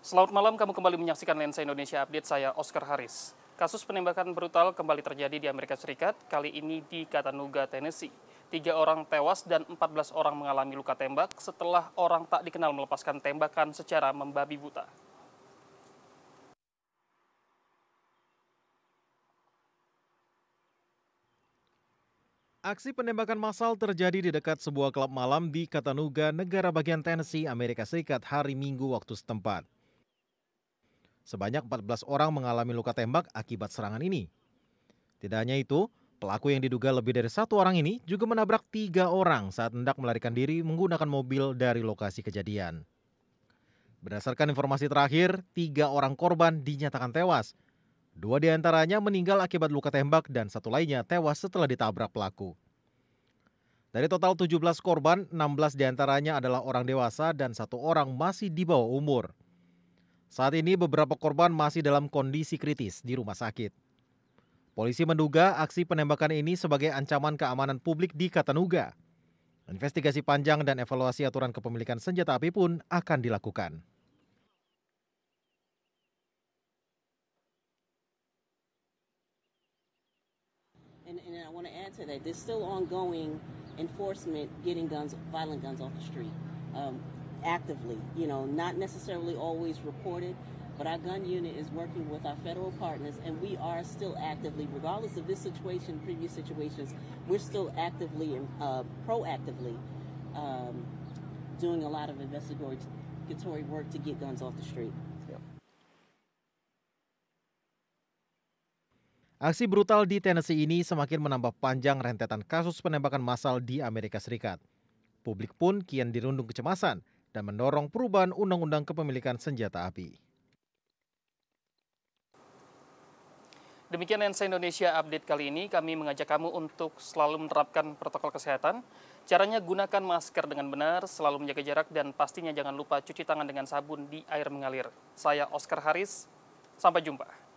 Selamat malam, kamu kembali menyaksikan Lensa Indonesia Update, saya Oscar Haris. Kasus penembakan brutal kembali terjadi di Amerika Serikat, kali ini di Chattanooga, Tennessee. Tiga orang tewas dan 14 orang mengalami luka tembak setelah orang tak dikenal melepaskan tembakan secara membabi buta. Aksi penembakan massal terjadi di dekat sebuah klub malam di Chattanooga, negara bagian Tennessee, Amerika Serikat hari Minggu waktu setempat. Sebanyak 14 orang mengalami luka tembak akibat serangan ini. Tidak hanya itu, pelaku yang diduga lebih dari satu orang ini juga menabrak tiga orang saat hendak melarikan diri menggunakan mobil dari lokasi kejadian. Berdasarkan informasi terakhir, tiga orang korban dinyatakan tewas. Dua di antaranya meninggal akibat luka tembak dan satu lainnya tewas setelah ditabrak pelaku. Dari total 17 korban, 16 antaranya adalah orang dewasa dan satu orang masih di bawah umur. Saat ini beberapa korban masih dalam kondisi kritis di rumah sakit. Polisi menduga aksi penembakan ini sebagai ancaman keamanan publik di Katanuga. Investigasi panjang dan evaluasi aturan kepemilikan senjata api pun akan dilakukan. And, and actively, you know, not necessarily always reported, but our gun unit is working with our federal partners, and we are still actively, regardless of this situation, previous situations, we're still actively and uh, proactively um, doing a lot of investigatory work to get guns off the street. Aksi brutal di Tennessee ini semakin menambah panjang rentetan kasus penembakan massal di Amerika Serikat. Publik pun kian dirundung kecemasan dan mendorong perubahan Undang-Undang Kepemilikan Senjata Api. Demikian Ensa Indonesia update kali ini. Kami mengajak kamu untuk selalu menerapkan protokol kesehatan. Caranya gunakan masker dengan benar, selalu menjaga jarak, dan pastinya jangan lupa cuci tangan dengan sabun di air mengalir. Saya Oscar Haris, sampai jumpa.